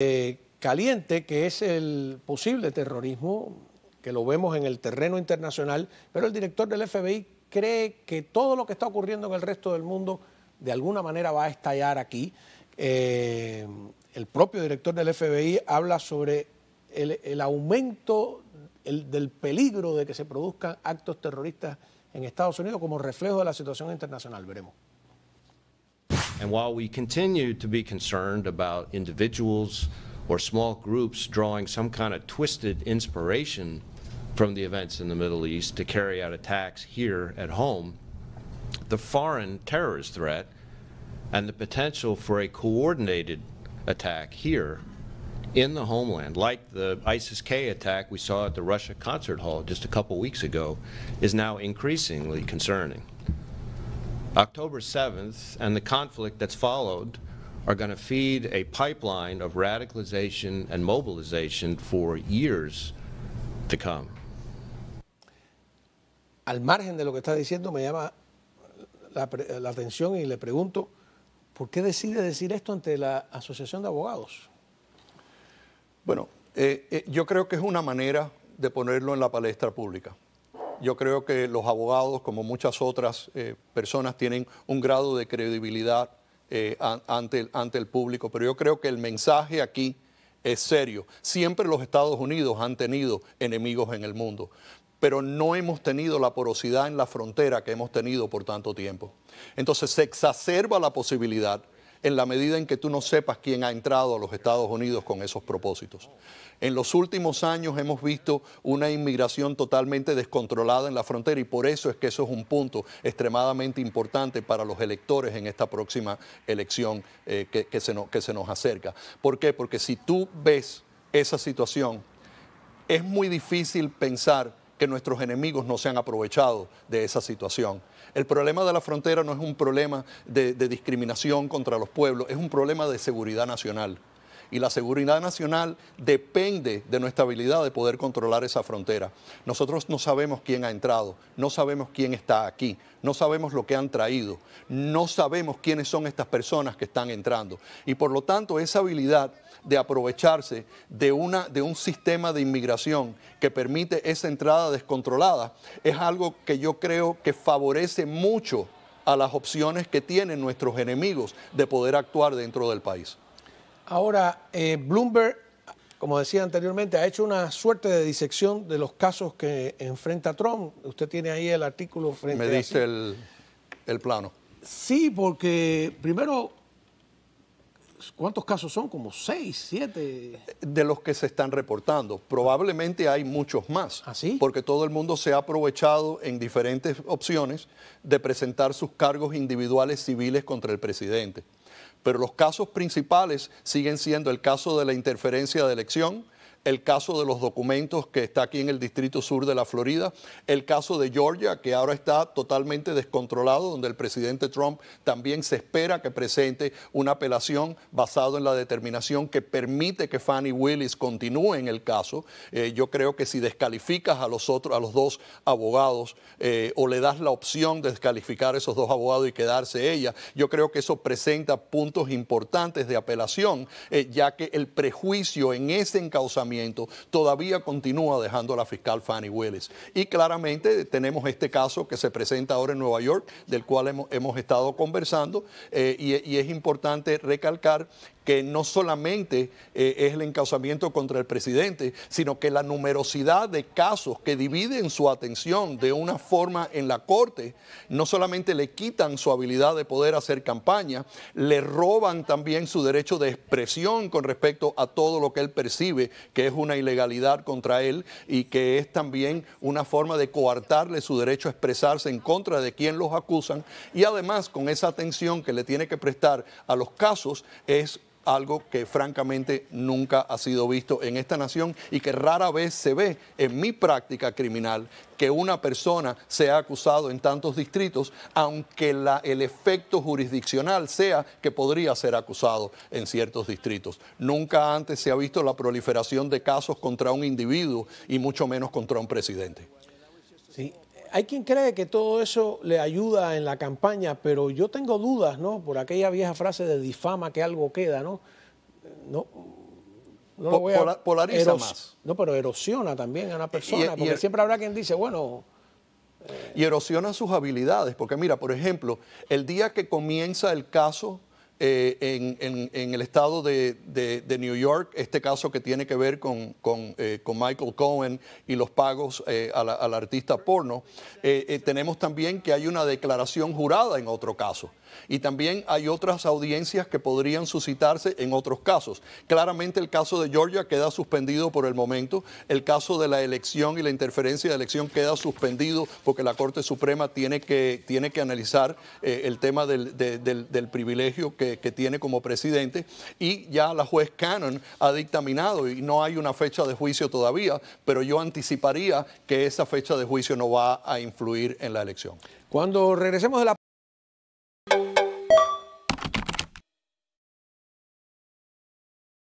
Eh, caliente, que es el posible terrorismo, que lo vemos en el terreno internacional, pero el director del FBI cree que todo lo que está ocurriendo en el resto del mundo de alguna manera va a estallar aquí. Eh, el propio director del FBI habla sobre el, aumento del peligro de que se produzcan actos terroristas en Estados Unidos como reflejo de la situación internacional. Veremos. And while we continue to be concerned about individuals or small groups drawing some kind of twisted inspiration from the events in the Middle East to carry out attacks here at home, the foreign terrorist threat and the potential for a coordinated attack here in the homeland, like the ISIS-K attack we saw at the Russia concert hall just a couple weeks ago, is now increasingly concerning. October 7th and the conflict that's followed are going to feed a pipeline of radicalization and mobilization for years to come. Al margen de lo que está diciendo, me llama la, la atención y le pregunto, ¿por qué decide decir esto ante la Asociación de Abogados? Bueno, eh, eh, yo creo que es una manera de ponerlo en la palestra pública. Yo creo que los abogados, como muchas otras eh, personas, tienen un grado de credibilidad eh, ante, ante el público, pero yo creo que el mensaje aquí es serio. Siempre los Estados Unidos han tenido enemigos en el mundo, pero no hemos tenido la porosidad en la frontera que hemos tenido por tanto tiempo. Entonces se exacerba la posibilidad en la medida en que tú no sepas quién ha entrado a los Estados Unidos con esos propósitos. En los últimos años hemos visto una inmigración totalmente descontrolada en la frontera y por eso es que eso es un punto extremadamente importante para los electores en esta próxima elección eh, que, se que se nos acerca. ¿Por qué? Porque si tú ves esa situación, es muy difícil pensar que nuestros enemigos no se han aprovechado de esa situación. El problema de la frontera no es un problema de, discriminación contra los pueblos, es un problema de seguridad nacional y la seguridad nacional depende de nuestra habilidad de poder controlar esa frontera. Nosotros no sabemos quién ha entrado, no sabemos quién está aquí, no sabemos lo que han traído, no sabemos quiénes son estas personas que están entrando. Y por lo tanto, esa habilidad de aprovecharse de, de un sistema de inmigración que permite esa entrada descontrolada es algo que yo creo que favorece mucho a las opciones que tienen nuestros enemigos de poder actuar dentro del país. Ahora, eh, Bloomberg, como decía anteriormente, ha hecho una suerte de disección de los casos que enfrenta Trump. Usted tiene ahí el artículo frente Me dice el, el plano. Sí, porque primero ¿Cuántos casos son? Como seis, siete. De los que se están reportando. Probablemente hay muchos más. ¿Ah, porque todo el mundo se ha aprovechado en diferentes opciones de presentar sus cargos individuales civiles contra el presidente. Pero los casos principales siguen siendo el caso de la interferencia de elección, el caso de los documentos que está aquí en el Distrito Sur de la Florida, el caso de Georgia, que ahora está totalmente descontrolado, donde el presidente Trump también se espera que presente una apelación basada en la determinación que permite que Fannie Willis continúe en el caso. Eh, yo creo que si descalificas a los, otros, a los dos abogados eh, o le das la opción de descalificar a esos dos abogados y quedarse ella, yo creo que eso presenta puntos importantes de apelación, eh, ya que el prejuicio en ese encausamiento todavía continúa dejando a la fiscal Fanny Willis. Y claramente tenemos este caso que se presenta ahora en Nueva York, del cual hemos, estado conversando, eh, y, y es importante recalcar que no solamente eh, es el encausamiento contra el presidente, sino que la numerosidad de casos que dividen su atención de una forma en la Corte, no solamente le quitan su habilidad de poder hacer campaña, le roban también su derecho de expresión con respecto a todo lo que él percibe que es una ilegalidad contra él y que es también una forma de coartarle su derecho a expresarse en contra de quien los acusan y además con esa atención que le tiene que prestar a los casos es algo que francamente nunca ha sido visto en esta nación y que rara vez se ve en mi práctica criminal que una persona sea acusado en tantos distritos, aunque la, el efecto jurisdiccional sea que podría ser acusado en ciertos distritos. Nunca antes se ha visto la proliferación de casos contra un individuo y mucho menos contra un presidente. Sí, hay quien cree que todo eso le ayuda en la campaña, pero yo tengo dudas, ¿no? Por aquella vieja frase de difama que algo queda, ¿no? No, polariza más. No, pero erosiona también a una persona, porque er- siempre habrá quien dice, bueno... Y erosiona sus habilidades, porque mira, por ejemplo, el día que comienza el caso eh, en, el estado de, New York, este caso que tiene que ver con, eh, Michael Cohen y los pagos eh, al artista porno. tenemos también que hay una declaración jurada en otro caso. Y también hay otras audiencias que podrían suscitarse en otros casos. Claramente el caso de Georgia queda suspendido por el momento. El caso de la elección y la interferencia de elección queda suspendido porque la Corte Suprema tiene que, tiene que analizar eh, el tema del, privilegio que, que, tiene como presidente. Y ya la juez Cannon ha dictaminado y no hay una fecha de juicio todavía, pero yo anticiparía que esa fecha de juicio no va a influir en la elección. Cuando regresemos de la